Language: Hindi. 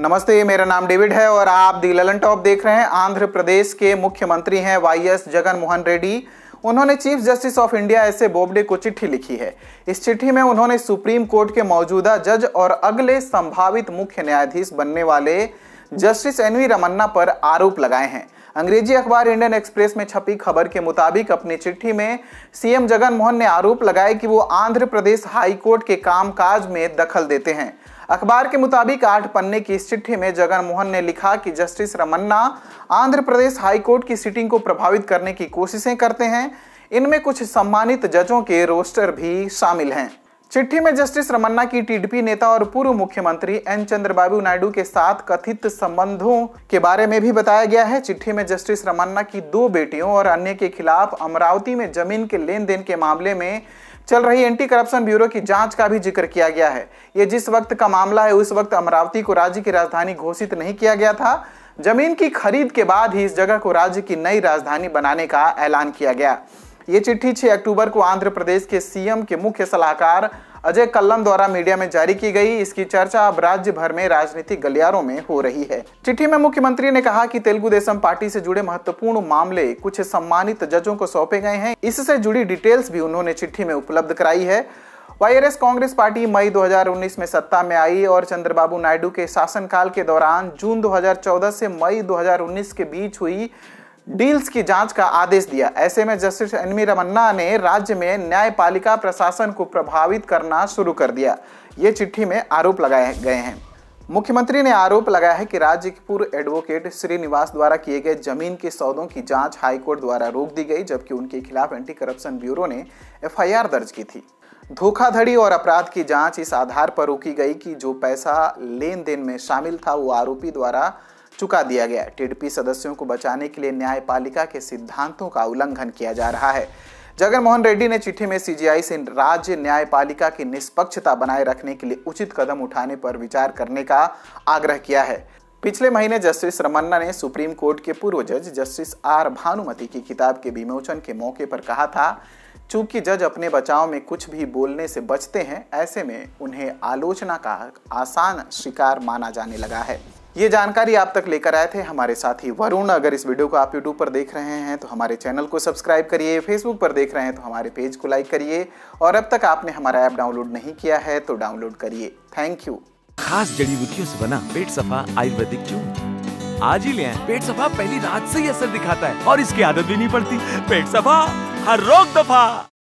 नमस्ते मेरा नाम डेविड है और आप दी ललन टॉप देख रहे हैं आंध्र प्रदेश के मुख्यमंत्री हैं वाई एस जगन मोहन रेड्डी उन्होंने chief justice of India S A Bobde को चिट्ठी लिखी है इस चिट्ठी में उन्होंने सुप्रीम कोर्ट के मौजूदा जज और अगले संभावित मुख्य न्यायाधीश बनने वाले जस्टिस एन वी रमन्ना पर आरोप लगाए हैं अंग्रेजी अखबार इंडियन एक्सप्रेस में छपी खबर के मुताबिक अपनी चिट्ठी में सीएम जगन मोहन ने आरोप लगाया कि वो आंध्र प्रदेश हाई कोर्ट के कामकाज में दखल देते हैं अखबार के मुताबिक आठ पन्ने की इस चिट्ठी में जगन मोहन ने लिखा कि जस्टिस रमन्ना आंध्र प्रदेश हाईकोर्ट की सिटिंग को प्रभावित करने की कोशिशें करते हैं इनमें कुछ सम्मानित जजों के रोस्टर भी शामिल हैं चिट्ठी में जस्टिस रमन्ना की टीडीपी नेता और पूर्व मुख्यमंत्री एन चंद्रबाबू नायडू के साथ कथित संबंधों के बारे में भी बताया गया है चिट्ठी में जस्टिस रमन्ना की दो बेटियों और अन्य के खिलाफ अमरावती में जमीन के लेन देन के मामले में चल रही एंटी करप्शन ब्यूरो की जांच का भी जिक्र किया गया है ये जिस वक्त का मामला है उस वक्त अमरावती को राज्य की राजधानी घोषित नहीं किया गया था जमीन की खरीद के बाद ही इस जगह को राज्य की नई राजधानी बनाने का ऐलान किया गया ये चिट्ठी 6 अक्टूबर को आंध्र प्रदेश के सीएम के मुख्य सलाहकार अजय कल्लम द्वारा मीडिया में जारी की गई इसकी चर्चा अब राज्य भर में राजनीतिक गलियारों में हो रही है चिट्ठी में मुख्यमंत्री ने कहा कि तेलुगु देशम पार्टी से जुड़े महत्वपूर्ण मामले कुछ सम्मानित जजों को सौंपे गए हैं इससे जुड़ी डिटेल्स भी उन्होंने चिट्ठी में उपलब्ध कराई है वाई कांग्रेस पार्टी मई 2019 में सत्ता में आई और चंद्रबाबू नायडू के शासनकाल के दौरान जून 2014 से मई 2019 के बीच हुई डील्स की जांच का आदेश दिया ऐसे में जस्टिस एनवी रमन्ना ने राज्य में न्यायपालिका प्रशासन को प्रभावित करना शुरू कर दिया ये चिट्ठी में आरोप लगाए गए हैं मुख्यमंत्री ने आरोप लगाया है कि राज्य के पूर्व एडवोकेट श्रीनिवास द्वारा किए गए जमीन के सौदों की जांच हाईकोर्ट द्वारा रोक दी गई जबकि उनके खिलाफ एंटी करप्शन ब्यूरो ने एफआईआर दर्ज की थी धोखाधड़ी और अपराध की जांच इस आधार पर रोकी गई कि जो पैसा लेन देन में शामिल था वो आरोपी द्वारा चुका दिया गया टीडीपी सदस्यों को बचाने के लिए न्यायपालिका के सिद्धांतों का उल्लंघन किया जा रहा है जगनमोहन रेड्डी ने चिट्ठी में सीजीआई से राज्य न्यायपालिका की निष्पक्षता बनाए रखने के लिए उचित कदम उठाने पर विचार करने का आग्रह किया है पिछले महीने जस्टिस रमन्ना ने सुप्रीम कोर्ट के पूर्व जज जस्टिस आर भानुमति की किताब के विमोचन के मौके पर कहा था चूंकि जज अपने बचाव में कुछ भी बोलने से बचते हैं ऐसे में उन्हें आलोचना का आसान शिकार माना जाने लगा है ये जानकारी आप तक लेकर आए थे हमारे साथी वरुण अगर इस वीडियो को आप यूट्यूब पर देख रहे हैं तो हमारे चैनल को सब्सक्राइब करिए फेसबुक पर देख रहे हैं तो हमारे पेज को लाइक करिए और अब तक आपने हमारा ऐप डाउनलोड नहीं किया है तो डाउनलोड करिए थैंक यू खास जड़ी बूटियों से बना पेट सफा आयुर्वेदिक चूर्ण आज ही ले आए पेट सफा पहली रात से ही असर दिखाता है और इसकी आदत भी नहीं पड़ती पेट सफा हर रोग दफा